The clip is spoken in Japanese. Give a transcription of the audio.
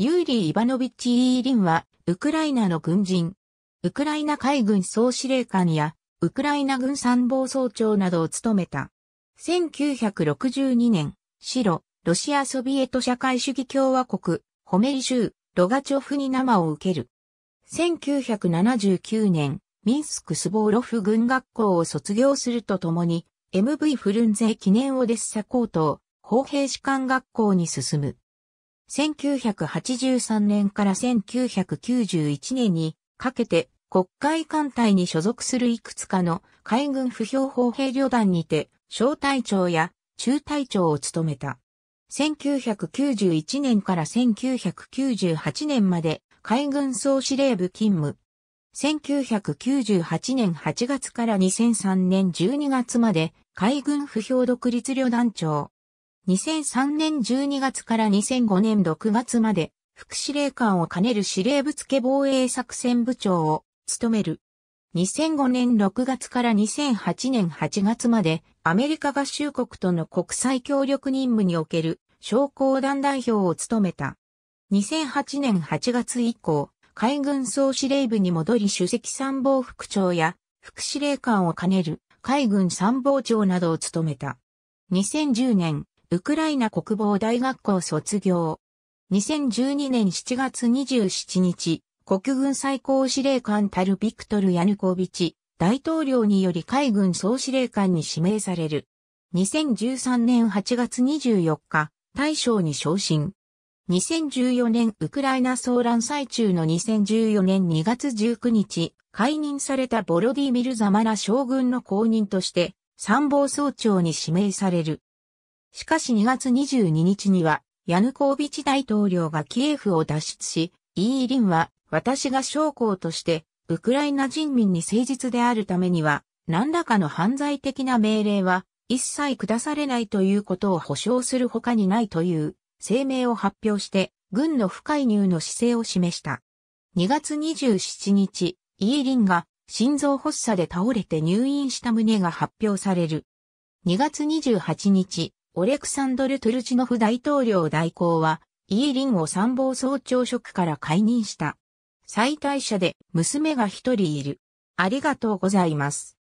ユーリー・イバノビッチ・イーリンは、ウクライナの軍人、ウクライナ海軍総司令官や、ウクライナ軍参謀総長などを務めた。1962年、白、ロシアソビエト社会主義共和国、ホメリ州、ロガチョフに生を受ける。1979年、ミンスクスボーロフ軍学校を卒業するとともに、MV フルンゼ記念オデッサ高等、砲兵士官学校に進む。1983年から1991年にかけて国会艦隊に所属するいくつかの海軍不評砲兵旅団にて小隊長や中隊長を務めた。1991年から1998年まで海軍総司令部勤務。1998年8月から2003年12月まで海軍不評独立旅団長。2003年12月から2005年6月まで、副司令官を兼ねる司令部付防衛作戦部長を務める。2005年6月から2008年8月まで、アメリカ合衆国との国際協力任務における商工団代表を務めた。2008年8月以降、海軍総司令部に戻り主席参謀副長や副司令官を兼ねる海軍参謀長などを務めた。2010年ウクライナ国防大学校卒業。2012年7月27日、国軍最高司令官たるビクトル・ヤヌコービチ、大統領により海軍総司令官に指名される。2013年8月24日、大将に昇進。2014年ウクライナ騒乱最中の2014年2月19日、解任されたボロディミル・ザマラ将軍の後任として参謀総長に指名される。しかし2月22日には、ヤヌコービチ大統領がキエフを脱出し、イーリンは、私が将校として、ウクライナ人民に誠実であるためには、何らかの犯罪的な命令は、一切下されないということを保証する他にないという、声明を発表して、軍の不介入の姿勢を示した。2月27日、イーリンが心臓発作で倒れて入院した旨が発表される。2月28日、オレクサンドル・トゥルチノフ大統領代行は、イーリンを参謀総長職から解任した。最大者で娘が一人いる。ありがとうございます。